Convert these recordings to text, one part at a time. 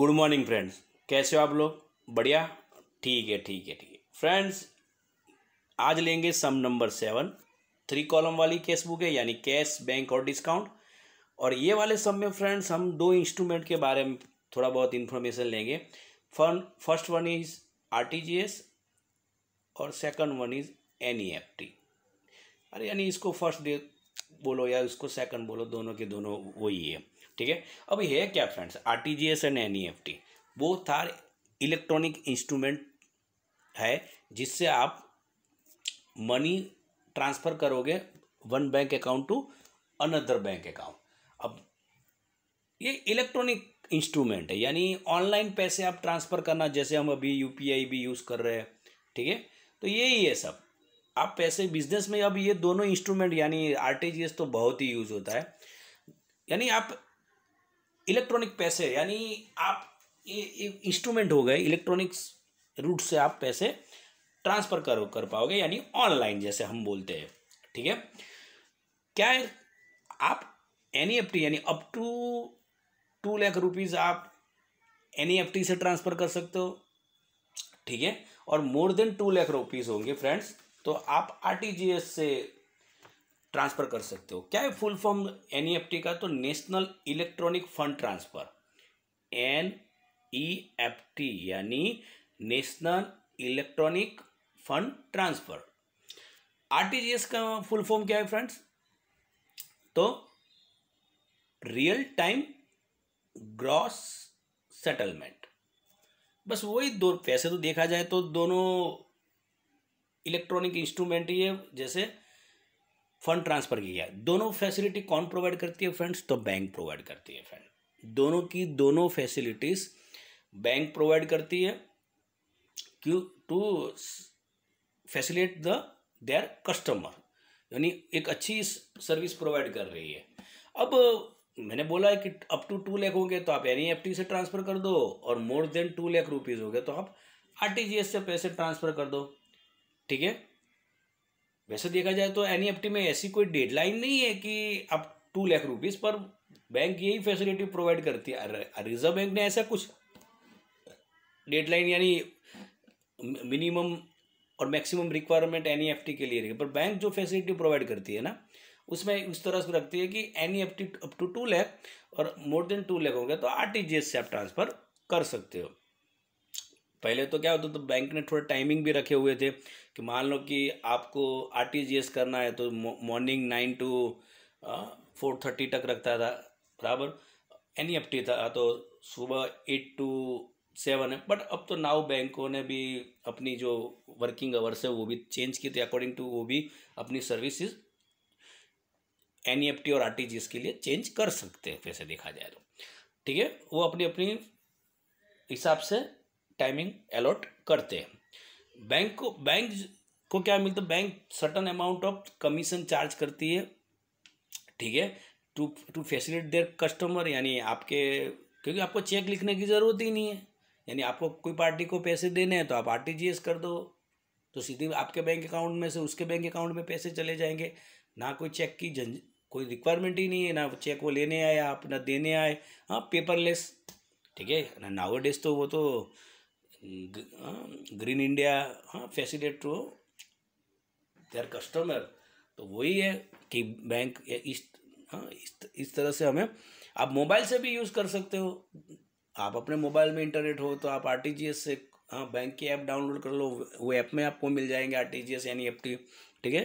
Good morning friends कैसे हो आप लोग बढ़िया ठीक है ठीक है ठीक है फ्रेंड्स आज लेंगे some number seven three column वाली कैश बुक है यानी कैश बैंक और डिस्काउंट और ये वाले सम में फ्रेंड्स हम दो इंस्ट्रूमेंट के बारे में थोड़ा बहुत इन्फॉर्मेशन लेंगे फन फर्स्ट वन इज आर और सेकंड वन इज एन अरे यानी इसको फर्स्ट बोलो या इसको सेकंड बोलो दोनों के दोनों वही है ठीक है अब है क्या friends R T G S and N E F T वो थार इलेक्ट्रॉनिक इंस्ट्रूमेंट है जिससे आप मनी ट्रांसफ़र करोगे one bank account to another bank account अब ये इलेक्ट्रॉनिक इंस्ट्रूमेंट है यानी ऑनलाइन पैसे आप ट्रांसफ़र करना जैसे हम अभी यू भी यूज़ कर रहे हैं ठीक है तो यही है सब आप पैसे बिजनेस में अब ये दोनों इंस्ट्रूमेंट यानी आर तो बहुत ही यूज़ होता है यानी आप इलेक्ट्रॉनिक पैसे यानी आप इंस्ट्रूमेंट हो गए इलेक्ट्रॉनिक्स रूट से आप पैसे ट्रांसफ़र कर कर पाओगे यानी ऑनलाइन जैसे हम बोलते हैं ठीक है क्या है आप एन e यानी up to two lakh rupees आप एन e से ट्रांसफ़र कर सकते हो ठीक है और more than two lakh rupees होंगे फ्रेंड्स तो आप आर से ट्रांसफ़र कर सकते हो क्या है फुल फॉर्म एन e का तो national electronic fund transfer N E e F T यानी national electronic fund transfer RTGS का फुल फॉर्म क्या है फ्रेंड्स तो रियल टाइम ग्रॉस सेटलमेंट बस वही दो पैसे तो देखा जाए तो दोनों इलेक्ट्रॉनिक इंस्ट्रूमेंट ही है जैसे फंड ट्रांसफर किया दोनों फैसिलिटी कौन प्रोवाइड करती है फ्रेंड्स तो बैंक प्रोवाइड करती है फ्रेंड दोनों की दोनों फैसिलिटीज बैंक प्रोवाइड करती है क्यू to facilitate the their customer यानी एक अच्छी सर्विस प्रोवाइड कर रही है अब मैंने बोला है कि अप टू टू लैख होंगे तो आप एन e से ट्रांसफ़र कर दो और more than two lakh rupees हो गए तो आप आर से पैसे ट्रांसफ़र कर दो ठीक है वैसे देखा जाए तो एन e में ऐसी कोई डेडलाइन नहीं है कि आप टू लाख रुपीज़ पर बैंक यही फैसिलिटी प्रोवाइड करती है रिजर्व बैंक ने ऐसा कुछ डेडलाइन यानी मिनिमम और मैक्सिमम रिक्वायरमेंट एन के लिए रखी पर बैंक जो फैसिलिटी प्रोवाइड करती है ना उसमें उस तरह से रखती है कि N up to two lakh और मोर देन टू लैख हो गया तो आर से आप ट्रांसफ़र कर सकते हो पहले तो क्या होता तो बैंक ने थोड़ा टाइमिंग भी रखे हुए थे कि मान लो कि आपको आर करना है तो morning nine to four thirty तक रखता था बराबर एन था हाँ, तो सुबह एट टू सेवन है बट अब तो नाव बैंकों ने भी अपनी जो वर्किंग आवर्स है वो भी चेंज की थी अकॉर्डिंग टू वो भी अपनी सर्विसेज एन और आर के लिए चेंज कर सकते हैं वैसे देखा जाए तो ठीक है वो अपनी अपनी हिसाब से टाइमिंग अलॉट करते हैं बैंक को बैंक को क्या मिलता है bank certain amount of commission charge करती है ठीक है to to facilitate their customer यानी आपके क्योंकि आपको चेक लिखने की ज़रूरत ही नहीं है यानी आपको कोई पार्टी को पैसे देने हैं तो आप आर कर दो तो सीधे आपके बैंक अकाउंट में से उसके बैंक अकाउंट में पैसे चले जाएंगे ना कोई चेक की जन कोई रिक्वायरमेंट ही नहीं है ना चेक वो लेने आए आप ना देने आए हाँ पेपरलेस ठीक है ना नावर डेज तो वो तो ग्रीन इंडिया हाँ फैसिलेट टू देयर कस्टमर तो वही है कि बैंक इस हाँ इस, इस तरह से हमें आप मोबाइल से भी यूज़ कर सकते हो आप अपने मोबाइल में इंटरनेट हो तो आप आर से हाँ बैंक की ऐप डाउनलोड कर लो वो ऐप में आपको मिल जाएंगे आर टी जी एस यानी एफ टी ठीक है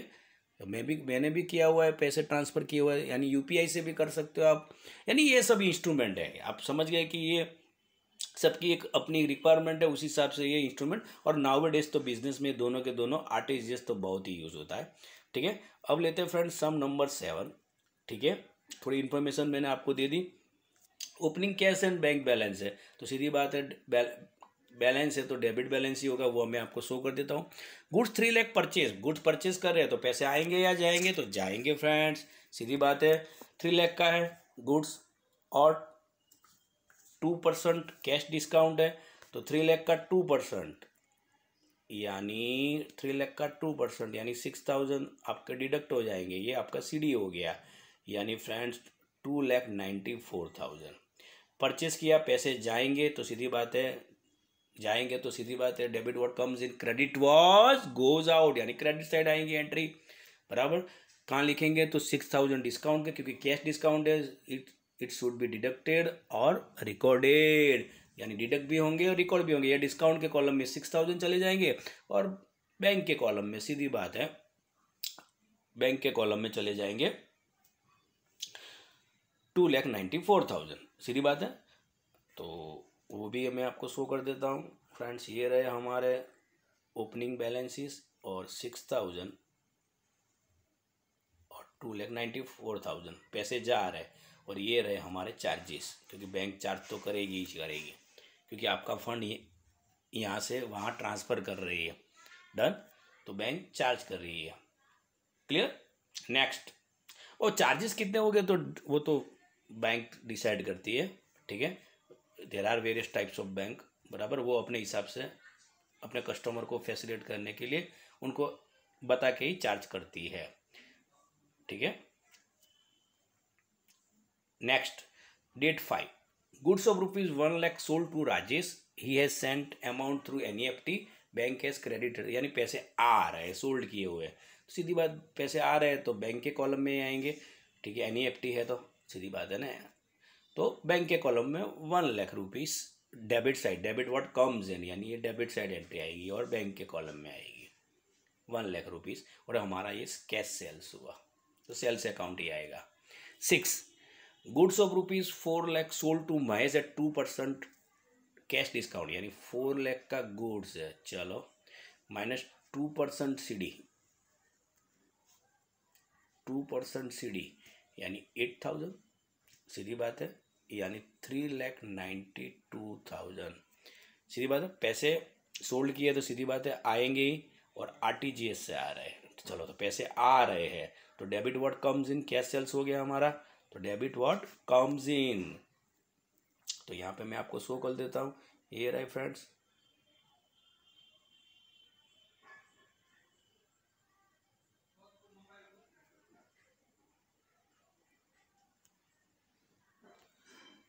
तो मैं भी मैंने भी किया हुआ है पैसे ट्रांसफ़र किए हुआ है यानी यू पी आई से भी कर सकते हो आप यानी ये सब इंस्ट्रूमेंट है आप समझ गए कि ये सबकी एक अपनी रिक्वायरमेंट है उसी हिसाब से ये इंस्ट्रूमेंट और नावे डेज तो बिजनेस में दोनों के दोनों आर्टिजियस तो बहुत ही यूज़ होता है ठीक है अब लेते हैं फ्रेंड सम नंबर सेवन ठीक है थोड़ी इन्फॉर्मेशन मैंने आपको दे दी opening cash and bank balance है तो सीधी बात है बैलेंस है तो डेबिट बैलेंस ही होगा वो मैं आपको शो कर देता हूँ goods three lakh purchase goods purchase कर रहे हैं तो पैसे आएंगे या जाएंगे तो जाएंगे फ्रेंड्स सीधी बात है थ्री लैख का है गुड्स और टू परसेंट कैश डिस्काउंट है तो थ्री लैख का टू परसेंट यानी थ्री लैख का टू परसेंट यानी सिक्स थाउजेंड आपके डिडक्ट हो जाएंगे ये आपका सीडी हो गया यानी friends two lakh ninety four thousand purchase किया पैसे जाएंगे तो सीधी बात है जाएंगे तो सीधी बात है debit what comes in credit was goes out यानी क्रेडिट साइड आएंगे एंट्री बराबर कहाँ लिखेंगे तो सिक्स थाउजेंड डिस्काउंट के क्योंकि कैश डिस्काउंट है it it should be deducted और रिकॉर्डेड यानी डिडक्ट भी होंगे और रिकॉर्ड भी होंगे या डिस्काउंट के कॉलम में सिक्स थाउजेंड चले जाएंगे और बैंक के कॉलम में सीधी बात है बैंक के कॉलम में चले जाएंगे two lakh ninety four thousand सीधी बात है तो वो भी मैं आपको शो कर देता हूँ फ्रेंड्स ये रहे हमारे ओपनिंग बैलेंसेस और सिक्स थाउजेंड और two lakh ninety four thousand पैसे जा रहे हैं और ये रहे हमारे चार्जेस क्योंकि बैंक चार्ज तो करेगी ही करेगी क्योंकि आपका फंड ये यहाँ से वहाँ ट्रांसफ़र कर रही है डन तो बैंक चार्ज कर रही है क्लियर नेक्स्ट और चार्जेस कितने हो गए तो वो तो बैंक डिसाइड करती है ठीक है there are various types of bank बराबर वो अपने हिसाब से अपने कस्टमर को फैसिलेट करने के लिए उनको बता के ही चार्ज करती है ठीक है Next, date 5. Goods of rupees 1 lakh sold to Rajesh. He has sent amount F T bank has credit यानी पैसे आ रहे हैं सोल्ड किए हुए हैं तो सीधी बात पैसे आ रहे हैं तो बैंक के कॉलम में आएंगे ठीक है एन e है तो सीधी बात है ना तो बैंक के कॉलम में one lakh rupees debit side debit what comes in यानी ये डेबिट साइड एंट्री आएगी और बैंक के कॉलम में आएगी वन लाख रुपीस और हमारा ये कैश सेल्स हुआ तो सेल्स अकाउंट ही आएगा six goods of rupees four lakh sold to Mahesh at two percent cash discount यानी फोर लैख का गुड्स है चलो minus two percent C D two percent C D यानी एट थाउजेंड सीधी बात है यानी three lakh ninety two thousand सीधी बात है पैसे सोल्ड किए तो सीधी बात है आएंगे ही और आर टी जी एस से आ रहे हैं तो चलो तो पैसे आ रहे हैं तो debit what comes in cash sales हो गया हमारा तो डेबिट व्हाट कम्स इन तो यहां पे मैं आपको शो कर देता हूं ये रहे फ्रेंड्स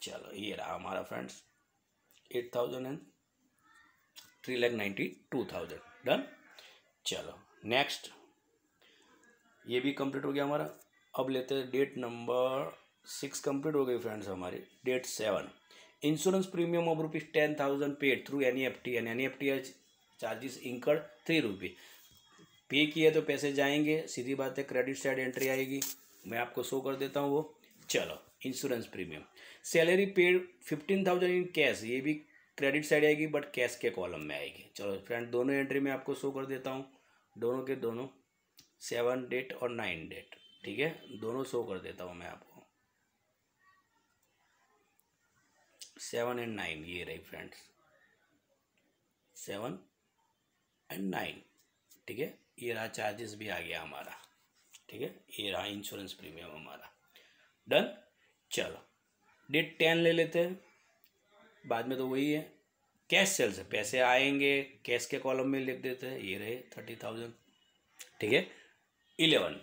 चलो ये रहा हमारा friends eight thousand and three lakh ninety two thousand done चलो नेक्स्ट ये भी कंप्लीट हो गया हमारा अब लेते हैं डेट नंबर सिक्स कंप्लीट हो गई फ्रेंड्स हमारी date seven insurance premium of rupees ten thousand paid through N F T N N F T charges incurred three rupee pay किए तो पैसे जाएंगे सीधी बात है क्रेडिट साइड एंट्री आएगी मैं आपको शो कर देता हूँ वो चलो insurance premium salary paid fifteen thousand in cash ये भी क्रेडिट साइड आएगी बट कैश के कॉलम में आएगी चलो फ्रेंड दोनों एंट्री में आपको शो कर देता हूँ दोनों के दोनों सेवन डेट और नाइन डेट ठीक है दोनों शो कर देता हूँ मैं आपको सेवन एंड नाइन ये रही फ्रेंड्स सेवन एंड नाइन ठीक है ये रहा चार्जेस भी आ गया हमारा ठीक है ये रहा इंश्योरेंस प्रीमियम हमारा डन चलो डेट टेन ले लेते हैं बाद में तो वही है कैश सेल्स पैसे आएंगे कैश के कॉलम में लिख देते हैं ये रहे थर्टी थाउजेंड ठीक है इलेवन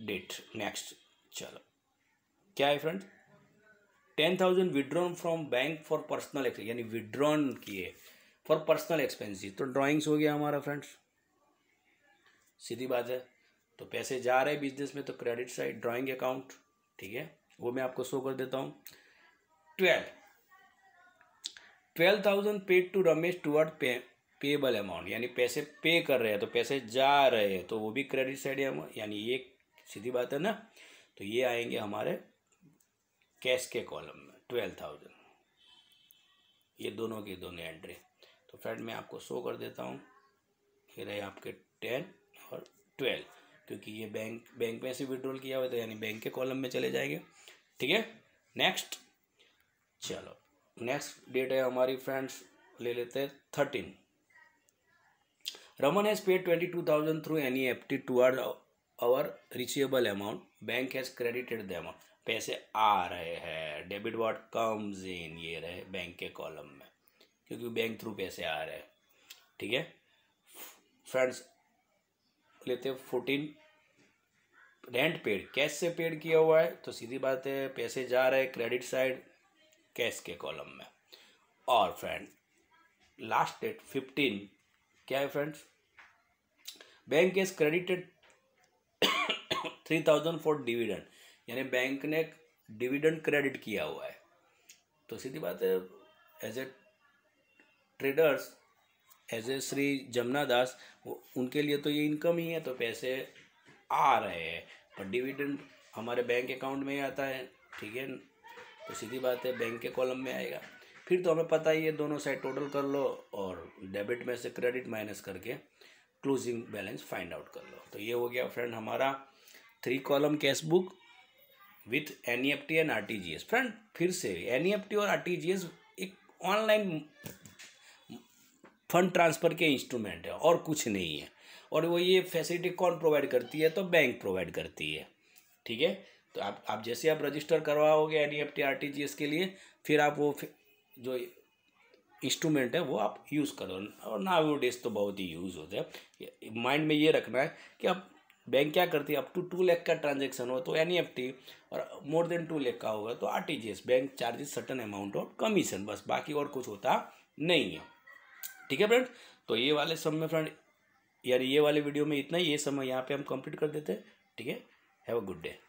डेट नेक्स्ट चलो क्या है friends ten thousand withdrawn from bank for personal expense यानी विड्रॉन किए फॉर पर्सनल एक्सपेंसिस तो ड्राइंग्स हो गया हमारा फ्रेंड्स सीधी बात है तो पैसे जा रहे हैं बिजनेस में तो क्रेडिट साइड ड्राइंग अकाउंट ठीक है वो मैं आपको शो कर देता हूँ twelve twelve thousand paid to Ramesh toward pay payable amount यानी पैसे पे कर रहे हैं तो पैसे जा रहे हैं तो वो भी क्रेडिट साइड यानी ये सीधी बात है ना तो ये आएंगे हमारे कैश के कॉलम में ट्वेल्व थाउजेंड ये दोनों की दोनों एंट्री तो फ्रेंड मैं आपको शो कर देता हूँ ये रहे आपके टेन और ट्वेल्व क्योंकि ये बैंक बैंक में से विड्रॉल किया हुआ तो यानी बैंक के कॉलम में चले जाएंगे ठीक है नेक्स्ट चलो नेक्स्ट डेट है हमारी फ्रेंड्स ले लेते हैं thirteen Raman has paid twenty two thousand through any F T to R our receivable amount bank has credited the amount पैसे आ रहे हैं डेबिट वॉट कम्स इन ये रहे बैंक के कॉलम में क्योंकि बैंक थ्रू पैसे आ रहे हैं ठीक है फ्रेंड्स लेते हैं फोर्टीन रेंट पेड कैश से पेड किया हुआ है तो सीधी बात है पैसे जा रहे हैं क्रेडिट साइड कैश के कॉलम में और फ्रेंड लास्ट डेट फिफ्टीन क्या है friends bank is credited three thousand for dividend यानी बैंक ने डिविडेंड क्रेडिट किया हुआ है तो सीधी बात है as a traders as a Shri Jamuna Das उनके लिए तो ये इनकम ही है तो पैसे आ रहे हैं पर डिविडेंड हमारे बैंक अकाउंट में ही आता है ठीक है तो सीधी बात है बैंक के कॉलम में आएगा फिर तो हमें पता ही है दोनों साइड टोटल कर लो और डेबिट में से क्रेडिट माइनस करके क्लोजिंग बैलेंस फाइंड आउट कर लो तो ये हो गया फ्रेंड हमारा three column cash book with N E F T and R T G S friend फिर से एन ई एफ टी और आर टी जी एस एक ऑनलाइन फंड ट्रांसफ़र के इंस्ट्रूमेंट है और कुछ नहीं है और वो ये फैसिलिटी कौन प्रोवाइड करती है तो बैंक प्रोवाइड करती है ठीक है तो आप आप जैसे आप रजिस्टर करवाओगे N E F T R T G S के लिए फिर आप वो जो इंस्ट्रूमेंट है वो आप यूज़ करो और ना वो डेज तो बहुत ही यूज़ होते हैं माइंड में ये रखना है कि आप बैंक क्या करती है अप टू टू लैख का ट्रांजेक्शन हो तो एन e और मोर देन टू लेख का होगा तो or bank charges certain amount और कमीशन बस बाकी और कुछ होता नहीं है ठीक है फ्रेंड तो ये वाले सब में फ्रेंड यार ये वाले वीडियो में इतना ही ये समय यहाँ पे हम कंप्लीट कर देते हैं ठीक है हैव अ गुड डे